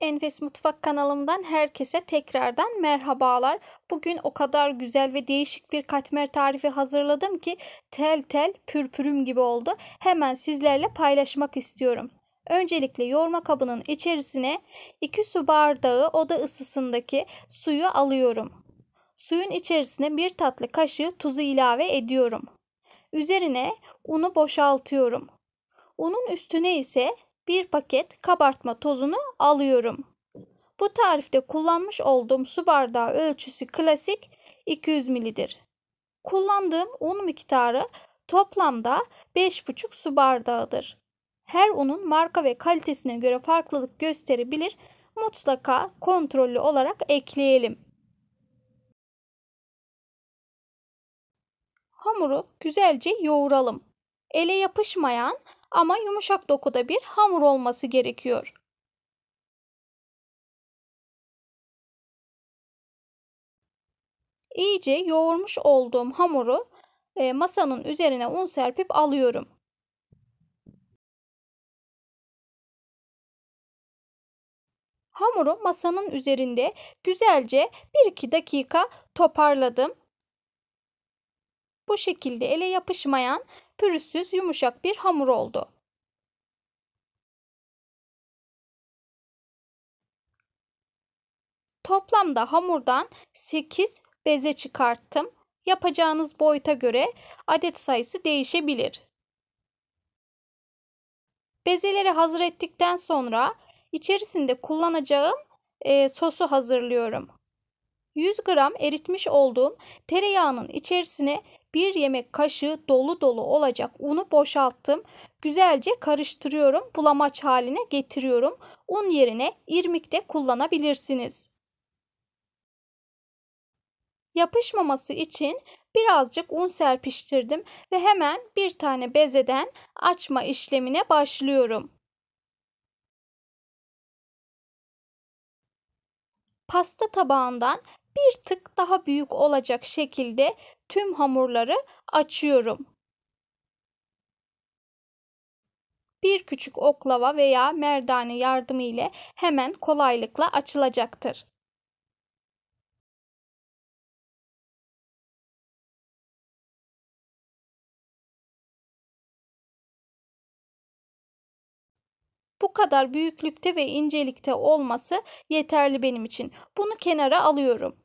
Enfes Mutfak kanalımdan herkese tekrardan merhabalar. Bugün o kadar güzel ve değişik bir katmer tarifi hazırladım ki tel tel pürpürüm gibi oldu. Hemen sizlerle paylaşmak istiyorum. Öncelikle yoğurma kabının içerisine 2 su bardağı oda ısısındaki suyu alıyorum. Suyun içerisine 1 tatlı kaşığı tuzu ilave ediyorum. Üzerine unu boşaltıyorum. Unun üstüne ise bir paket kabartma tozunu alıyorum. Bu tarifte kullanmış olduğum su bardağı ölçüsü klasik 200 ml'dir. Kullandığım un miktarı toplamda 5,5 su bardağıdır. Her unun marka ve kalitesine göre farklılık gösterebilir. Mutlaka kontrollü olarak ekleyelim. Hamuru güzelce yoğuralım. Ele yapışmayan ama yumuşak dokuda bir hamur olması gerekiyor. İyice yoğurmuş olduğum hamuru e, masanın üzerine un serpip alıyorum. Hamuru masanın üzerinde güzelce 1-2 dakika toparladım. Bu şekilde ele yapışmayan pürüzsüz yumuşak bir hamur oldu. Toplamda hamurdan 8 beze çıkarttım. Yapacağınız boyuta göre adet sayısı değişebilir. Bezeleri hazır ettikten sonra içerisinde kullanacağım e, sosu hazırlıyorum. 100 gram eritmiş olduğum tereyağının içerisine bir yemek kaşığı dolu dolu olacak unu boşalttım. Güzelce karıştırıyorum. Bulamaç haline getiriyorum. Un yerine irmik de kullanabilirsiniz. Yapışmaması için birazcık un serpiştirdim ve hemen bir tane bezeden açma işlemine başlıyorum. Pasta tabağından bir tık daha büyük olacak şekilde tüm hamurları açıyorum. Bir küçük oklava veya merdane yardımı ile hemen kolaylıkla açılacaktır. kadar büyüklükte ve incelikte olması yeterli benim için. Bunu kenara alıyorum.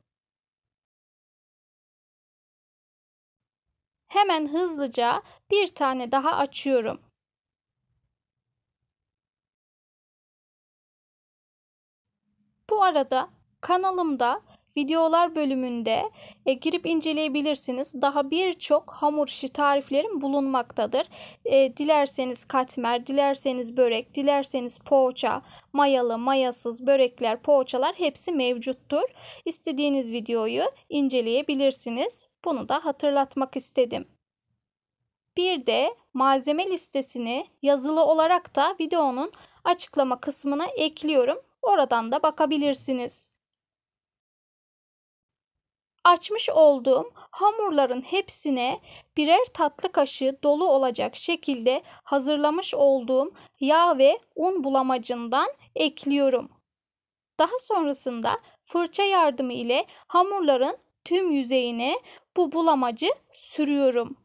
Hemen hızlıca bir tane daha açıyorum. Bu arada kanalımda videolar bölümünde e, girip inceleyebilirsiniz. Daha birçok hamur işi tariflerim bulunmaktadır. E, dilerseniz katmer, dilerseniz börek, dilerseniz poğaça, mayalı, mayasız börekler, poğaçalar hepsi mevcuttur. İstediğiniz videoyu inceleyebilirsiniz. Bunu da hatırlatmak istedim. Bir de malzeme listesini yazılı olarak da videonun açıklama kısmına ekliyorum. Oradan da bakabilirsiniz. Açmış olduğum hamurların hepsine birer tatlı kaşığı dolu olacak şekilde hazırlamış olduğum yağ ve un bulamacından ekliyorum. Daha sonrasında fırça yardımı ile hamurların tüm yüzeyine bu bulamacı sürüyorum.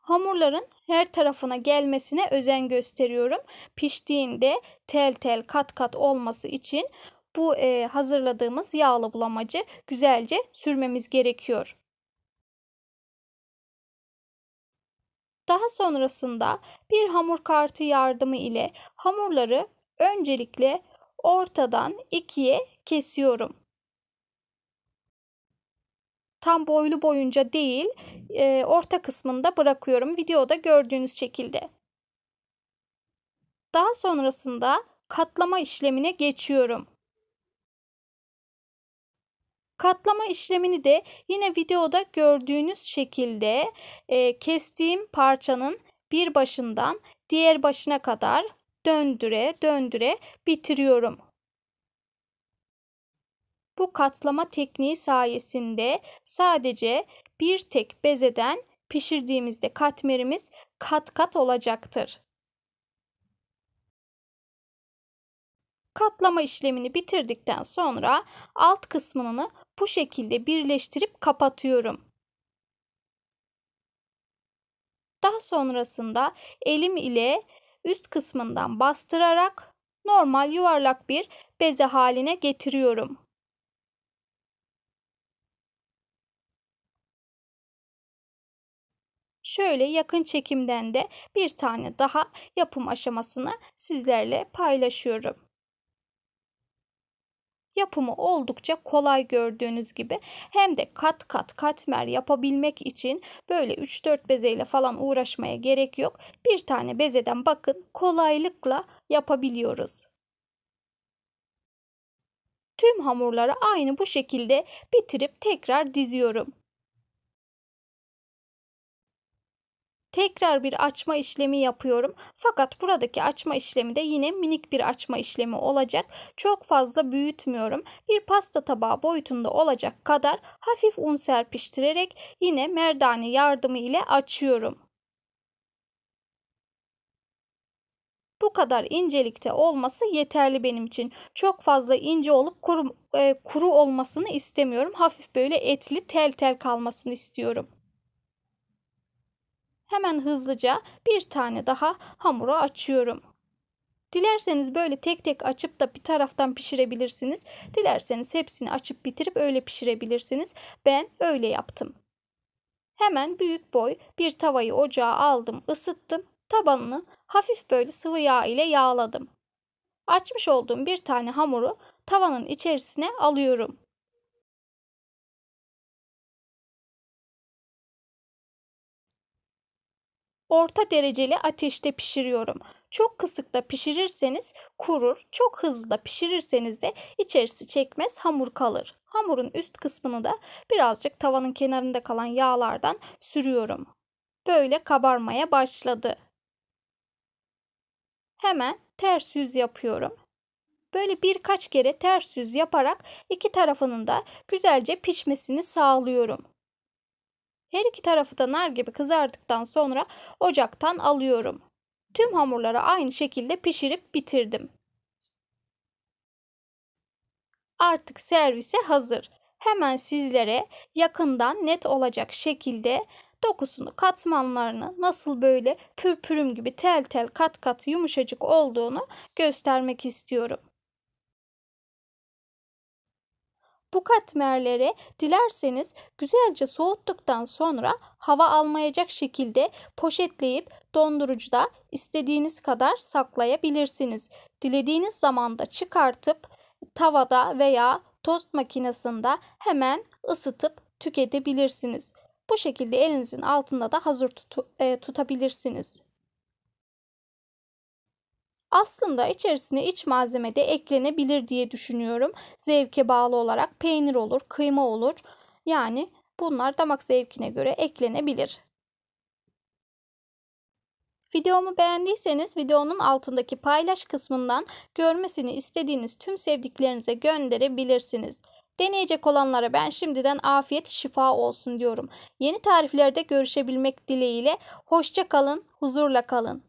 Hamurların her tarafına gelmesine özen gösteriyorum. Piştiğinde tel tel kat kat olması için bu e, hazırladığımız yağlı bulamacı güzelce sürmemiz gerekiyor. Daha sonrasında bir hamur kartı yardımı ile hamurları öncelikle ortadan ikiye kesiyorum. Tam boylu boyunca değil, e, orta kısmında bırakıyorum videoda gördüğünüz şekilde. Daha sonrasında katlama işlemine geçiyorum. Katlama işlemini de yine videoda gördüğünüz şekilde e, kestiğim parçanın bir başından diğer başına kadar döndüre döndüre bitiriyorum. Bu katlama tekniği sayesinde sadece bir tek bezeden pişirdiğimizde katmerimiz kat kat olacaktır. katlama işlemini bitirdikten sonra alt kısmını bu şekilde birleştirip kapatıyorum. Daha sonrasında elim ile üst kısmından bastırarak normal yuvarlak bir beze haline getiriyorum. Şöyle yakın çekimden de bir tane daha yapım aşamasını sizlerle paylaşıyorum yapımı oldukça kolay gördüğünüz gibi hem de kat kat katmer yapabilmek için böyle 3-4 bezeyle falan uğraşmaya gerek yok. Bir tane bezeden bakın kolaylıkla yapabiliyoruz. Tüm hamurları aynı bu şekilde bitirip tekrar diziyorum. tekrar bir açma işlemi yapıyorum. Fakat buradaki açma işlemi de yine minik bir açma işlemi olacak. Çok fazla büyütmüyorum. Bir pasta tabağı boyutunda olacak kadar hafif un serpiştirerek yine merdane yardımı ile açıyorum. Bu kadar incelikte olması yeterli benim için. Çok fazla ince olup kuru, e, kuru olmasını istemiyorum. Hafif böyle etli tel tel kalmasını istiyorum. Hemen hızlıca bir tane daha hamuru açıyorum. Dilerseniz böyle tek tek açıp da bir taraftan pişirebilirsiniz. Dilerseniz hepsini açıp bitirip öyle pişirebilirsiniz. Ben öyle yaptım. Hemen büyük boy bir tavayı ocağa aldım, ısıttım. Tabanını hafif böyle sıvı yağ ile yağladım. Açmış olduğum bir tane hamuru tavanın içerisine alıyorum. orta dereceli ateşte pişiriyorum. Çok kısıkta pişirirseniz kurur, çok hızlı da pişirirseniz de içerisi çekmez, hamur kalır. Hamurun üst kısmını da birazcık tavanın kenarında kalan yağlardan sürüyorum. Böyle kabarmaya başladı. Hemen ters yüz yapıyorum. Böyle birkaç kere ters yüz yaparak iki tarafının da güzelce pişmesini sağlıyorum. Her iki tarafı da nar gibi kızardıktan sonra ocaktan alıyorum. Tüm hamurları aynı şekilde pişirip bitirdim. Artık servise hazır. Hemen sizlere yakından net olacak şekilde dokusunu katmanlarını nasıl böyle pürpürüm gibi tel tel kat kat yumuşacık olduğunu göstermek istiyorum. Bu katmerleri dilerseniz güzelce soğuttuktan sonra hava almayacak şekilde poşetleyip dondurucuda istediğiniz kadar saklayabilirsiniz. Dilediğiniz zamanda çıkartıp tavada veya tost makinesinde hemen ısıtıp tüketebilirsiniz. Bu şekilde elinizin altında da hazır tutu, e, tutabilirsiniz aslında içerisine iç malzeme de eklenebilir diye düşünüyorum. Zevke bağlı olarak peynir olur, kıyma olur. Yani bunlar damak zevkine göre eklenebilir. Videomu beğendiyseniz videonun altındaki paylaş kısmından görmesini istediğiniz tüm sevdiklerinize gönderebilirsiniz. Deneyecek olanlara ben şimdiden afiyet şifa olsun diyorum. Yeni tariflerde görüşebilmek dileğiyle hoşça kalın, huzurla kalın.